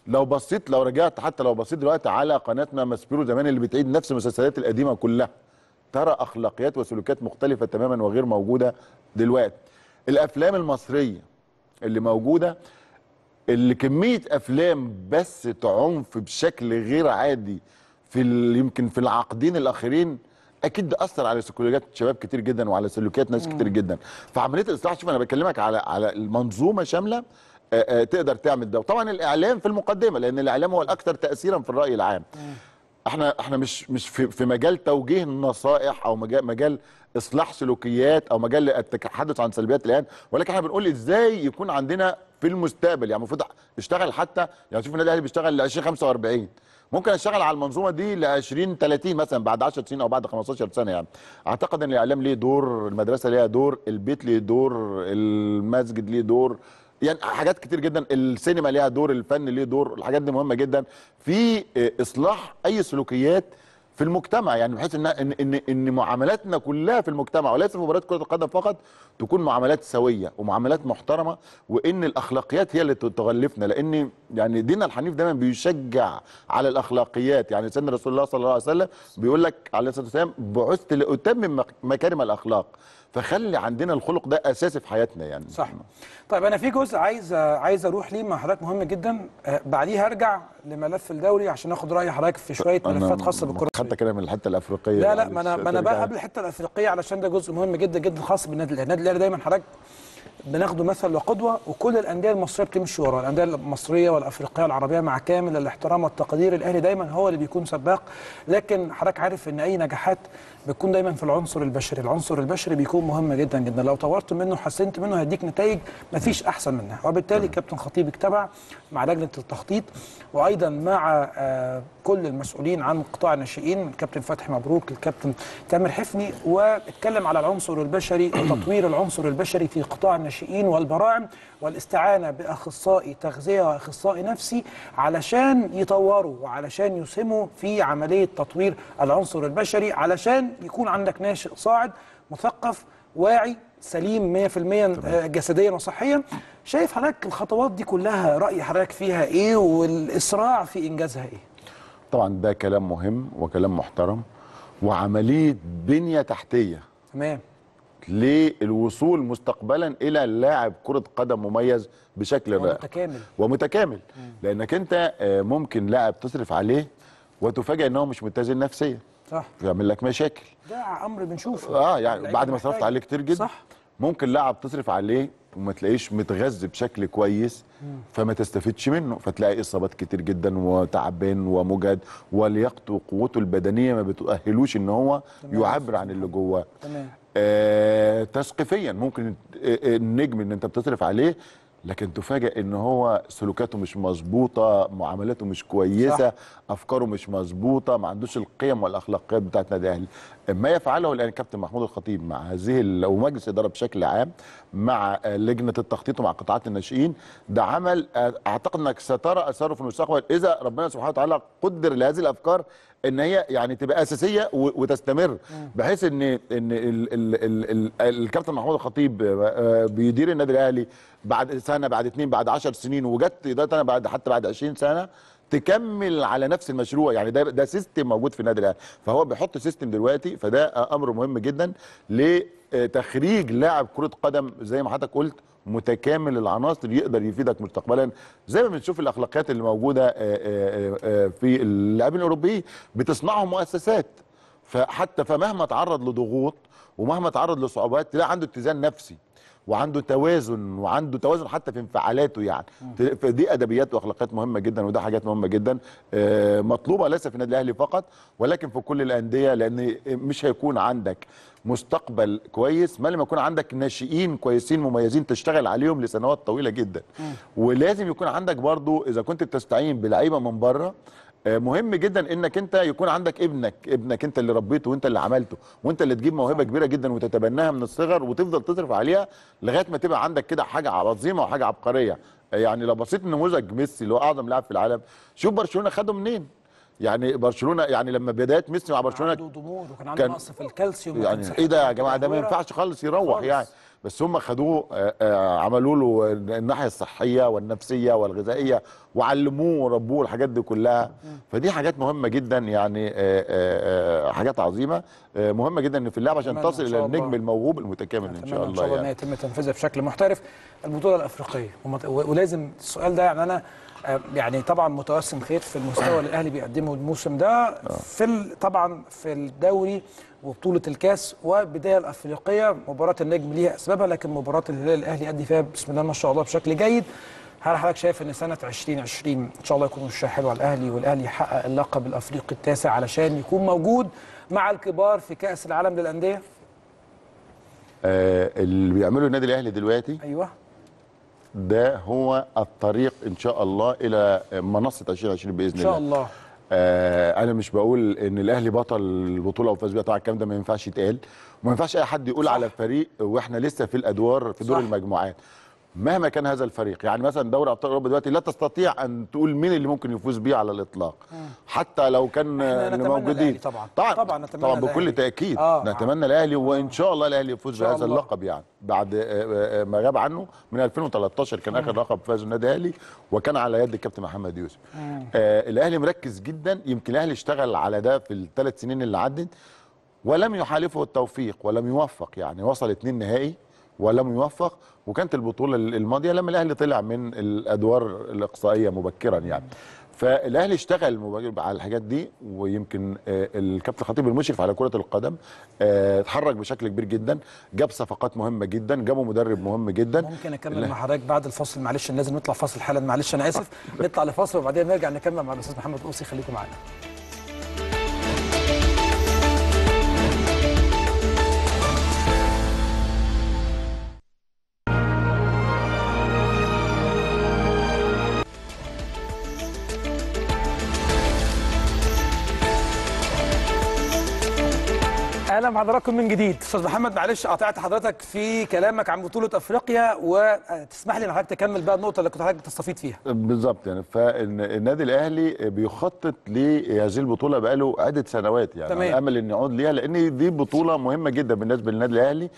لو بصيت لو رجعت حتى لو بصيت دلوقتي على قناتنا ماسبيرو زمان اللي بتعيد نفس المسلسلات القديمه كلها ترى اخلاقيات وسلوكات مختلفه تماما وغير موجوده دلوقتي الافلام المصريه اللي موجوده اللي كميه افلام بس عنف بشكل غير عادي في يمكن في العقدين الاخرين اكيد ده اثر على سلوكيات شباب كتير جدا وعلى سلوكيات ناس كتير جدا فعمليه الاصلاح شوف انا بكلمك على على المنظومه شامله آه، آه، تقدر تعمل ده وطبعا الاعلام في المقدمه لان الاعلام هو الاكثر تاثيرا في الراي العام احنا احنا مش مش في, في مجال توجيه النصائح او مجال مجال اصلاح سلوكيات او مجال التحدث عن سلبيات الان ولكن احنا بنقول ازاي يكون عندنا في المستقبل يعني المفروض اشتغل حتى يعني شوف النادي الاهلي بيشتغل ل 2045 ممكن اشتغل على المنظومه دي ل 20 30 مثلا بعد 10 سنين او بعد 15 سنه يعني اعتقد ان الاعلام ليه دور المدرسه ليها دور البيت ليه دور المسجد ليه دور يعني حاجات كتير جدا السينما ليها دور الفن ليه دور الحاجات دي مهمه جدا في اصلاح اي سلوكيات في المجتمع يعني بحيث ان ان ان معاملاتنا كلها في المجتمع وليس في مباريات كره القدم فقط تكون معاملات سويه ومعاملات محترمه وان الاخلاقيات هي اللي تغلفنا لان يعني ديننا الحنيف دايما بيشجع على الاخلاقيات يعني سيدنا رسول الله صلى الله عليه وسلم بيقول لك عليه الصلاه والسلام بعثت لاتمم مكارم الاخلاق فخلي عندنا الخلق ده اساسي في حياتنا يعني صح طيب انا في جزء عايز عايز اروح ليه مع حضرتك مهم جدا آه، بعديها ارجع لملف الدوري عشان اخد راي حضرتك في شويه ملفات خاصه بالكره خدت كده من الحته الافريقيه لا لا ما انا ما انا بقى قبل الحته الافريقيه علشان ده جزء مهم جدا جدا خاص بالنادي الاهلي النادي الاهلي دايما حضرتك بناخده مثل وقدوه وكل الانديه المصريه بتمشي وراه الانديه المصريه والافريقيه والعربيه مع كامل الاحترام والتقدير الاهلي دايما هو اللي بيكون سباق لكن حضرتك عارف ان اي نجاحات بتكون دايما في العنصر البشري العنصر البشري بيكون مهم جدا جدا لو طورت منه حسنت منه هيديك نتائج مفيش احسن منها وبالتالي كابتن خطيب اجتمع مع لجنه التخطيط وايضا مع آه، كل المسؤولين عن قطاع الناشئين الكابتن فتحي مبروك الكابتن تامر حفني واتكلم على العنصر البشري وتطوير العنصر البشري في قطاع الناشئين والبراعم والاستعانه باخصائي تغذيه واخصائي نفسي علشان يطوروا وعلشان يسهموا في عمليه تطوير العنصر البشري علشان يكون عندك ناشئ صاعد مثقف واعي سليم 100% آه، جسديا وصحيا شايف حضرتك الخطوات دي كلها رأي حضرتك فيها ايه والإسراع في إنجازها ايه طبعا ده كلام مهم وكلام محترم وعملية بنية تحتية تمام للوصول مستقبلا الى لاعب كره قدم مميز بشكل رائع ومتكامل ومتكامل مم. لانك انت آه، ممكن لاعب تصرف عليه وتفاجئ ان هو مش متزن نفسيا صح يعمل لك مشاكل ده امر بنشوفه اه يعني بعد ما صرفت عليه كتير جدا صح ممكن لاعب تصرف عليه وما تلاقيش متغذي بشكل كويس فما تستفدش منه فتلاقي اصابات كتير جدا وتعبان ومجهد ولياقته وقوته البدنيه ما بتؤهلوش ان هو يعبر عن اللي جواه تمام آه تثقيفيا ممكن آه، آه، النجم ان انت بتصرف عليه لكن تفاجئ ان هو سلوكاته مش مظبوطه معاملاته مش كويسه صح. افكاره مش مظبوطه ما عندوش القيم والاخلاقيات بتاعت نادي الاهلي ما يفعله الان كابتن محمود الخطيب مع هذه ومجلس الاداره بشكل عام مع آه، لجنه التخطيط ومع قطاعات الناشئين ده عمل آه، اعتقد انك سترى اثاره في المستقبل اذا ربنا سبحانه وتعالى قدر لهذه الافكار ان هي يعني تبقى اساسيه وتستمر بحيث ان ان الكابتن محمود الخطيب آه، بيدير النادي الاهلي بعد سنه بعد اثنين بعد 10 سنين وجت اداره بعد حتى بعد 20 سنه تكمل على نفس المشروع يعني ده ده سيستم موجود في النادي الاهلي فهو بيحط سيستم دلوقتي فده امر مهم جدا لتخريج آه، لاعب كره قدم زي ما حضرتك قلت متكامل العناصر يقدر يفيدك مستقبلا زي ما بنشوف الاخلاقيات اللي موجوده آه، آه، في اللاعبين الاوروبيين بتصنعهم مؤسسات فحتى فمهما تعرض لضغوط ومهما تعرض لصعوبات تلاقي عنده اتزان نفسي وعنده توازن وعنده توازن حتى في انفعالاته يعني فدي ادبيات واخلاقيات مهمه جدا وده حاجات مهمه جدا آه، مطلوبه ليس في النادي الاهلي فقط ولكن في كل الانديه لان مش هيكون عندك مستقبل كويس ما لما يكون عندك ناشئين كويسين مميزين تشتغل عليهم لسنوات طويله جدا ولازم يكون عندك برضو اذا كنت بتستعين بلعيبه من بره آه، مهم جدا انك انت يكون عندك ابنك ابنك انت اللي ربيته وانت اللي عملته وانت اللي تجيب موهبه كبيره جدا وتتبناها من الصغر وتفضل تصرف عليها لغايه ما تبقى عندك كده حاجه عظيمه وحاجه عبقريه آه، يعني لو بصيت نموذج ميسي اللي هو اعظم لاعب في العالم شوف برشلونه خده منين يعني برشلونه يعني لما بدايات ميسي مع برشلونه عنده ضمور وكان عنده نقص في الكالسيوم يعني ايه ده يا جماعه ده ما ينفعش خالص يروح خالص. يعني بس هم خدوه آه، آه، عملوا له الناحيه الصحيه والنفسيه والغذائيه وعلموه وربوه الحاجات دي كلها فدي حاجات مهمه جدا يعني آه، حاجات عظيمه مهمه جدا في اللعبه عشان تصل الى النجم الموهوب المتكامل ان شاء الله يعني. ان شاء الله يتم تنفيذها بشكل محترف البطوله الافريقيه ولازم السؤال ده يعني انا يعني طبعا متوسم خير في المستوى اللي الاهلي بيقدمه الموسم ده في طبعا في الدوري وبطوله الكاس وبدايه الافريقيه مباراه النجم ليها اسبابها لكن مباراه الهلال الاهلي ادي فيها بسم الله ما شاء الله بشكل جيد هل حضرتك شايف ان سنه 2020 ان شاء الله يكون وشها حلو على الاهلي والاهلي يحقق اللقب الافريقي التاسع علشان يكون موجود مع الكبار في كاس العالم للانديه؟ آه اللي بيعمله النادي الاهلي دلوقتي ايوه ده هو الطريق ان شاء الله الى منصه 2020 باذن الله ان شاء الله, الله. آه انا مش بقول ان الاهلي بطل البطوله وفاز بيها طبعا الكلام ده ما ينفعش يتقال وما ينفعش اي حد يقول صح. على فريق واحنا لسه في الادوار في دور صح. المجموعات مهما كان هذا الفريق يعني مثلا دوري ابطال اوروبا دلوقتي لا تستطيع ان تقول مين اللي ممكن يفوز بيه على الاطلاق آه. حتى لو كان اللي موجودين طبعا طبعا طبعا, نتمنى طبعا بكل تاكيد آه. نتمنى الاهلي وان شاء الله الاهلي يفوز بهذا اللقب يعني بعد آه، آه، ما غاب عنه من 2013 كان اخر لقب فاز النادي الاهلي وكان على يد الكابتن محمد يوسف آه الاهلي مركز جدا يمكن الاهلي اشتغل على ده في الثلاث سنين اللي عدت ولم يحالفه التوفيق ولم يوفق يعني وصل اثنين نهائي ولم يوفق وكانت البطوله الماضيه لما الاهلي طلع من الادوار الاقصائيه مبكرا يعني فالاهلي اشتغل على الحاجات دي ويمكن آه، الكابتن الخطيب المشرف على كره القدم آه، اتحرك بشكل كبير جدا جاب صفقات مهمه جدا جابوا مدرب مهم جدا ممكن اكمل مع حضرتك بعد الفاصل معلش لازم نطلع فاصل حالا معلش انا اسف نطلع لفاصل وبعدين نرجع نكمل مع الاستاذ محمد قوسي خليكم معانا اهلا بحضراتكم من جديد استاذ محمد معلش قاطعت حضرتك في كلامك عن بطوله افريقيا وتسمح آه، لي ان حضرتك تكمل بقى النقطه اللي كنت حضرتك بتستفيد فيها بالظبط يعني فالنادي الاهلي بيخطط لهذه البطوله بقاله عده سنوات يعني امل ان يعود ليها لان دي بطوله مهمه جدا بالنسبه للنادي الاهلي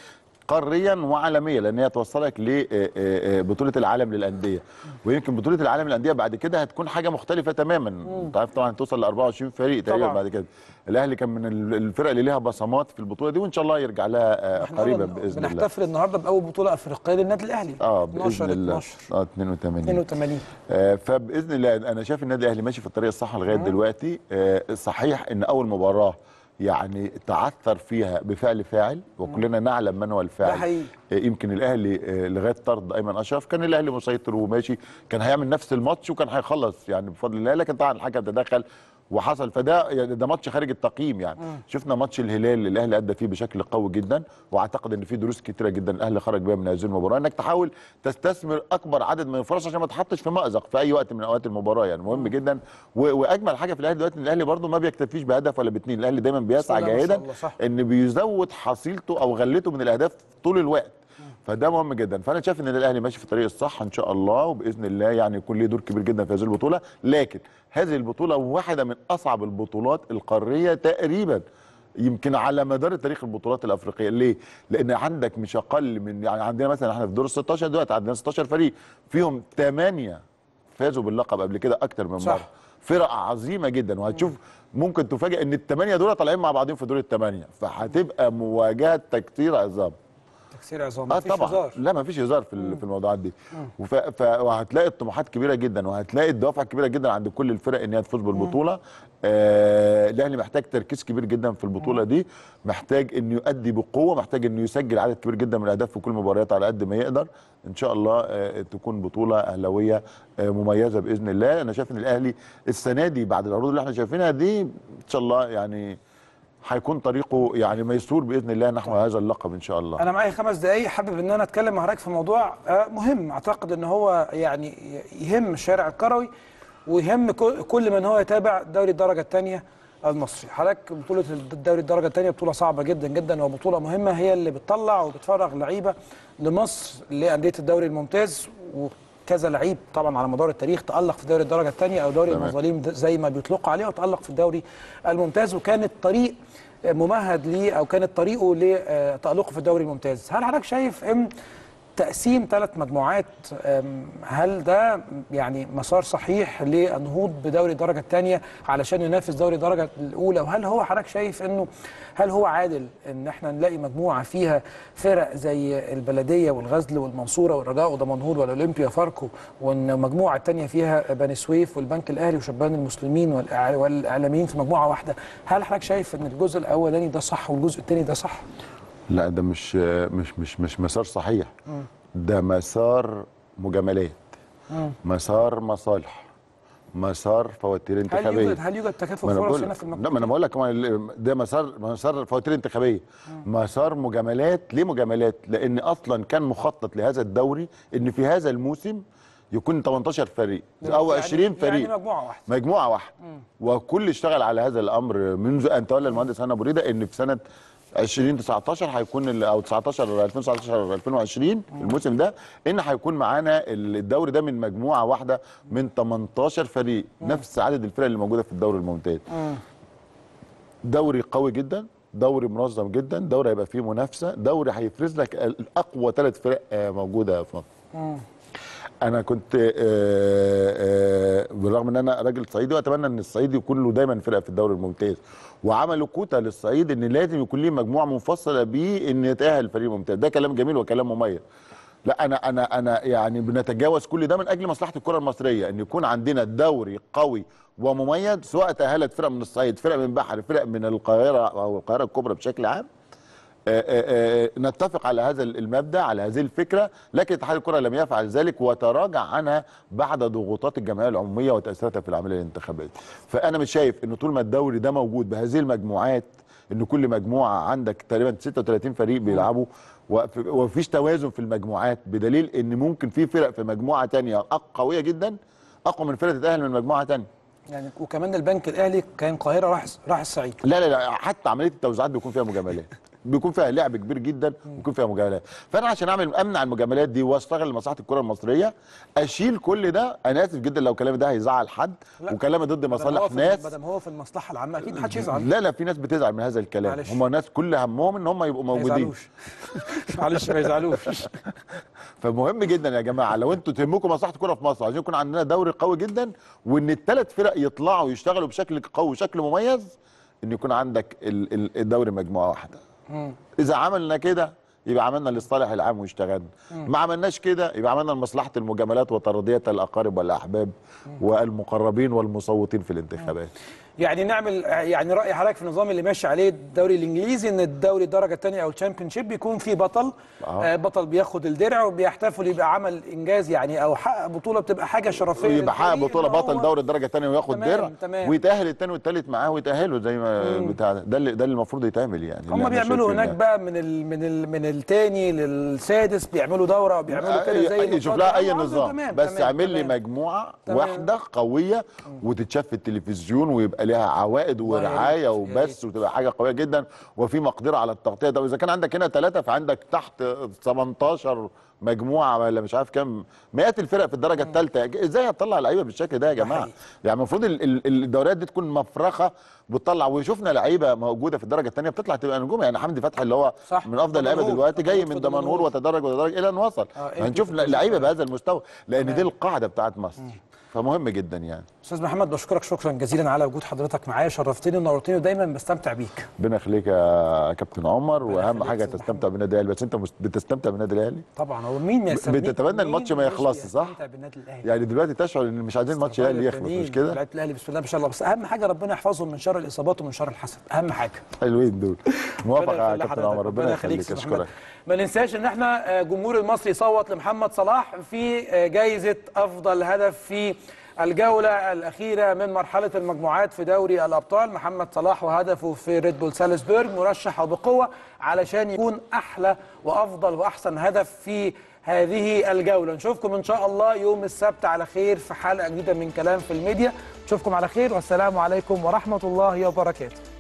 قاريا وعالميا لان هي توصلك لبطوله العالم للانديه ويمكن بطوله العالم للانديه بعد كده هتكون حاجه مختلفه تماما انت عارف طبعا توصل ل 24 فريق تقريبا بعد كده الاهلي كان من الفرق اللي ليها بصمات في البطوله دي وان شاء الله يرجع لها قريبا باذن الله بنحتفل النهارده باول بطوله افريقيه للنادي الاهلي اه باذن الله اه 82 82 آه فباذن الله انا شايف النادي الاهلي ماشي في الطريق الصح لغايه دلوقتي آه صحيح ان اول مباراه يعني تعثر فيها بفعل فاعل وكلنا نعلم من هو الفاعل آه، يمكن الاهلي آه، لغايه طرد ايمن اشرف كان الاهلي مسيطر وماشي كان هيعمل نفس الماتش وكان هيخلص يعني بفضل الله لكن طبعا الحكم تدخل وحصل فده يعني ده ماتش خارج التقييم يعني مم. شفنا ماتش الهلال اللي الاهلي ادى فيه بشكل قوي جدا واعتقد ان في دروس كتيره جدا الاهلي خرج بيها من هذه المباراه انك تحاول تستثمر اكبر عدد من الفرص عشان ما تحطش في مازق في اي وقت من اوقات المباراه يعني مهم جدا واجمل حاجه في الاهلي دلوقتي ان الاهلي برده ما بيكتفيش بهدف ولا باثنين الاهلي دايما بيسعى جاهدا ان بيزود حصيلته او غلته من الاهداف طول الوقت فده مهم جدا فانا شايف ان الاهلي ماشي في الطريق الصح ان شاء الله وباذن الله يعني يكون ليه دور كبير جدا في هذه البطوله لكن هذه البطوله واحده من اصعب البطولات القاريه تقريبا يمكن على مدار تاريخ البطولات الافريقيه ليه لان عندك مش اقل من يعني عندنا مثلا احنا في دور ال 16 دلوقتي عندنا 16 فريق فيهم 8 فازوا باللقب قبل كده اكتر من صح. مره فرق عظيمه جدا وهتشوف ممكن تفاجئ ان الثمانيه دول طالعين مع بعضهم في دور الثمانيه فهتبقى مواجهه تكتير عظام تكسير عظام آه طبعا هزار. لا ما فيش هزار في مم. في الموضوعات دي وف... ف... وهتلاقي الطموحات كبيره جدا وهتلاقي الدوافع كبيره جدا عند كل الفرق ان هي تفوز بالبطوله آه... الاهلي محتاج تركيز كبير جدا في البطوله دي محتاج انه يؤدي بقوه محتاج انه يسجل عدد كبير جدا من الاهداف في كل مباريات على قد ما يقدر ان شاء الله آه تكون بطوله اهلاويه آه مميزه باذن الله انا شايف ان الاهلي السنه دي بعد العروض اللي احنا شايفينها دي ان شاء الله يعني هيكون طريقه يعني ميسور باذن الله نحو هذا اللقب ان شاء الله. انا معايا خمس دقائق حابب ان انا اتكلم مع حضرتك في موضوع آه، مهم اعتقد ان هو يعني يهم الشارع الكروي ويهم كل من هو يتابع دوري الدرجه الثانيه المصري. حضرتك بطوله الدوري الدرجه الثانيه بطوله صعبه جدا جدا وبطوله مهمه هي اللي بتطلع وبتفرغ لعيبه لمصر لانديه الدوري الممتاز و كذا لعيب طبعا على مدار التاريخ تالق في دوري الدرجه الثانيه او دوري المظالم زي ما بيطلقوا عليه وتالق في الدوري الممتاز وكان الطريق ممهد ليه او كانت طريقه لتالقه في الدوري الممتاز هل حضرتك شايف ان تقسيم ثلاث مجموعات هل ده يعني مسار صحيح للنهوض بدوري الدرجه الثانيه علشان ينافس دوري الدرجه الاولى وهل هو حضرتك شايف انه هل هو عادل ان احنا نلاقي مجموعه فيها فرق زي البلديه والغزل والمنصوره والرجاء ودمنهور والاولمبيا فاركو وان المجموعه الثانيه فيها بني سويف والبنك الاهلي وشبان المسلمين والاعلاميين في مجموعه واحده هل حضرتك شايف ان الجزء الاولاني ده صح والجزء الثاني ده صح لا ده مش مش مش مش مسار صحيح ده مسار مجاملات مسار مصالح مسار فواتير انتخابيه هل يوجد تكافؤ فرص هنا في المكتب؟ لا ما انا بقول لك ده مسار مسار فواتير انتخابيه مسار مجاملات ليه مجاملات؟ لان اصلا كان مخطط لهذا الدوري ان في هذا الموسم يكون 18 فريق او يعني 20 فريق يعني, يعني مجموعه واحده مجموعه واحده وكل اشتغل على هذا الامر منذ ان تولى المهندس هنا ابو ريده ان في سنه 2019 هيكون او 19 2019 2020 الموسم ده ان هيكون معانا الدوري ده من مجموعه واحده من 18 فريق نفس عدد الفرق اللي موجوده في الدوري الممتاز دوري قوي جدا دوري منظم جدا دوري هيبقى فيه منافسه دوري هيفرز لك اقوى ثلاث فرق آه، موجوده في مصر انا كنت آه، آه، آه، بالرغم ان انا راجل صعيدي واتمنى ان الصعيدي له دايما فرقه في الدوري الممتاز وعملوا كوتا للصعيد ان لازم يكون ليه مجموعه منفصله بيه ان يتاهل فريق ممتاز ده كلام جميل وكلام مميز لا انا انا انا يعني بنتجاوز كل ده من اجل مصلحه الكره المصريه ان يكون عندنا دوري قوي ومميز سواء تاهلت فرق من الصعيد فرق من بحر فرق من القاهره او القاهره الكبرى بشكل عام آه، آه، آه، نتفق على هذا المبدا على هذه الفكره لكن اتحاد الكره لم يفعل ذلك وتراجع عنها بعد ضغوطات الجمعيه العموميه وتاثيراتها في العمليه الانتخابيه فانا مش شايف ان طول ما الدوري ده موجود بهذه المجموعات ان كل مجموعه عندك تقريبا 36 فريق بيلعبوا ومفيش توازن في المجموعات بدليل ان ممكن في فرق في مجموعه ثانيه قويه جدا اقوى من فرقه تتاهل من مجموعه ثانيه يعني وكمان البنك الاهلي كان قاهره راح راح الصعيد لا لا لا حتى عمليه التوزيعات بيكون فيها مجاملات بيكون فيها لعب كبير جدا ويكون فيها مجاملات فانا عشان اعمل امنع المجاملات دي واشتغل لمصلحه الكره المصريه اشيل كل ده انا اسف جدا لو كلامي ده هيزعل حد وكلامي ضد مصالح ناس ما دام هو في المصلحه العامه اكيد محدش يزعل لا لا في ناس بتزعل من هذا الكلام هم ناس كل همهم ان هم يبقوا موجودين معلش ما يزعلوش فمهم جدا يا جماعه لو انتوا تهمكم مصلحه الكره في مصر عايزين يكون عندنا دوري قوي جدا وان الثلاث فرق يطلعوا ويشتغلوا بشكل قوي وشكل مميز ان يكون عندك الدوري مجموعه واحده اذا عملنا كده يبقى عملنا للصالح العام واشتغلنا ما عملناش كده يبقى عملنا لمصلحه المجاملات وترضيه الاقارب والاحباب والمقربين والمصوتين في الانتخابات يعني نعمل يعني راي حضرتك في النظام اللي ماشي عليه الدوري الانجليزي ان الدوري الدرجه الثانيه او الشامبيون شيب بيكون فيه بطل آه. بطل بياخد الدرع وبيحتفل يبقى عمل انجاز يعني او حقق بطوله بتبقى حاجه شرفيه يبقى حقق بطوله بطل دوري الدرجه الثانيه وياخد درع ويتاهل الثاني والثالث معاه ويتاهلوا زي ما بتاع ده اللي ده اللي المفروض يتعمل يعني هم بيعملوا هناك بقى من الـ من الـ من الثاني للسادس بيعملوا دوره وبيعملوا كده زي شوف لها اي آه، نظام بس اعمل لي مجموعه واحده قويه وتتشاف في التلفزيون ويبقى ليها عوائد ورعايه وبس وتبقى حاجه قويه جدا وفي مقدره على التغطيه ده واذا كان عندك هنا ثلاثه فعندك تحت 18 مجموعه ولا مش عارف كام مئات الفرق في الدرجه الثالثه ازاي هتطلع لعيبه بالشكل ده يا جماعه يعني المفروض الدوريات دي تكون مفرخه بتطلع وشفنا لعيبه موجوده في الدرجه الثانيه بتطلع تبقى نجوم يعني حمدي فتحي اللي هو صح. من افضل اللعيبه دلوقتي جاي من دمنهور وتدرج وتدرج الى ان وصل آه، هنشوف لعيبه بهذا المستوى لان دي القاعده بتاعت مصر فمهم جدا يعني استاذ محمد بشكرك شكرا جزيلا على وجود حضرتك معايا شرفتني ونورتني ودايما بستمتع بيك ربنا يخليك يا كابتن عمر واهم حاجه تستمتع بالنادي الاهلي بس انت بتستمتع بالنادي الاهلي طبعا هو مين ما بتتمنى الماتش ما يخلصش صح يعني دلوقتي تشعر ان مش عايزين الماتش الاهلي يخلص مش كده لعيبه الاهلي بسم الله ما شاء الله بس اهم حاجه ربنا يحفظهم من شر الاصابات ومن شر الحسد اهم حاجه حلوين دول موافق يا كابتن عمر ربنا يخليك اشكرك ما ننساش ان احنا آه، جمهور المصري صوت لمحمد صلاح في آه، جائزه افضل هدف في الجولة الأخيرة من مرحلة المجموعات في دوري الأبطال محمد صلاح وهدفه في ريد بول سالزبورغ مرشح وبقوة علشان يكون أحلى وأفضل وأحسن هدف في هذه الجولة نشوفكم إن شاء الله يوم السبت على خير في حلقة جديدة من كلام في الميديا نشوفكم على خير والسلام عليكم ورحمة الله وبركاته